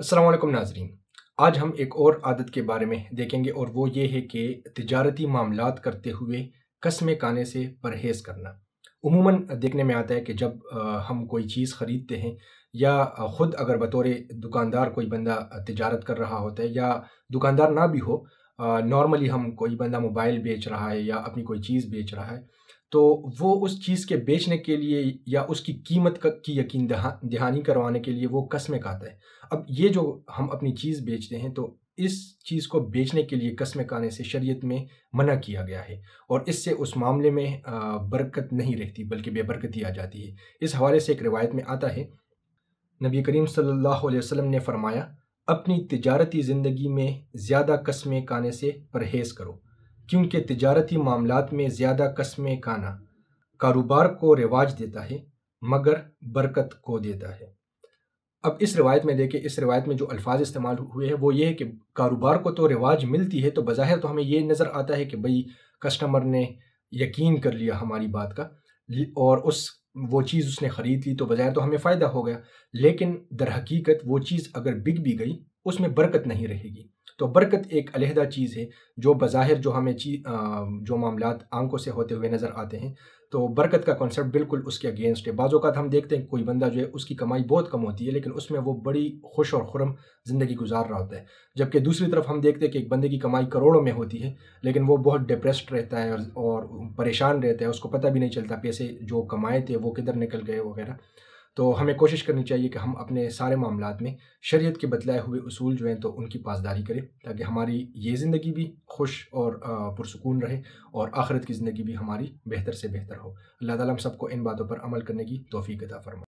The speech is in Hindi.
असलम नाजरीन आज हम एक और आदत के बारे में देखेंगे और वो ये है कि तजारती मामला करते हुए कसम खाने से परहेज़ करना उमूमन देखने में आता है कि जब हम कोई चीज़ ख़रीदते हैं या ख़ुद अगर बतौर दुकानदार कोई बंदा तजारत कर रहा होता है या दुकानदार ना भी हो नॉर्मली हम कोई बंदा मोबाइल बेच रहा है या अपनी कोई चीज़ बेच रहा है तो वो उस चीज़ के बेचने के लिए या उसकी कीमत की यकीन दहानी करवाने के लिए वो कस्में खाता है अब ये जो हम अपनी चीज़ बेचते हैं तो इस चीज़ को बेचने के लिए कस्में खाने से शरीयत में मना किया गया है और इससे उस मामले में बरकत नहीं रहती बल्कि बेबरकती आ जाती है इस हवाले से एक रिवायत में आता है नबी करीम सल्लल्लाहु अलैहि वसल्लम ने फरमाया अपनी तजारती ज़िंदगी में ज़्यादा कस्में खाने से परहेज़ करो क्योंकि तजारती मामलों में ज़्यादा कस्में खाना कारोबार को रिवाज देता है मगर बरकत को देता है अब इस रिवायत में देखें इस रिवायत में जो अल्फाज इस्तेमाल हुए हैं वो ये है कि कारोबार को तो रिवाज मिलती है तो बज़ाहिर तो हमें ये नज़र आता है कि भई कस्टमर ने यकीन कर लिया हमारी बात का और उस वो चीज़ उसने ख़रीद ली तो बज़ाहिर तो हमें फ़ायदा हो गया लेकिन दर हकीकत वो चीज़ अगर बिक भी गई उसमें बरकत नहीं रहेगी तो बरकत एक अलहदा चीज़ है जो बज़ाहिर जो हमें चीज जो मामला आंखों से होते हुए नज़र आते हैं तो बरकत का कॉन्सेप्ट बिल्कुल उसके अगेंस्ट है बाज़ात हम देखते हैं कोई बंदा जो है उसकी कमाई बहुत कम होती है लेकिन उसमें वो बड़ी खुश और खुरम ज़िंदगी गुजार रहा होता है जबकि दूसरी तरफ हम देखते हैं कि एक बंदे की कमाई करोड़ों में होती है लेकिन वो बहुत डिप्रेस्ड रहता है और परेशान रहता है उसको पता भी नहीं चलता पैसे जो कमाए थे वो किधर निकल गए वगैरह तो हमें कोशिश करनी चाहिए कि हम अपने सारे मामला में शरीयत के बतलाए हुए असूल जो हैं तो उनकी पासदारी करें ताकि हमारी ये ज़िंदगी भी खुश और पुरसकून रहे और आखिरत की ज़िंदगी भी हमारी बेहतर से बेहतर हो अल्लाह ताला हम सबको इन बातों पर अमल करने की तोफ़ी अता फरमा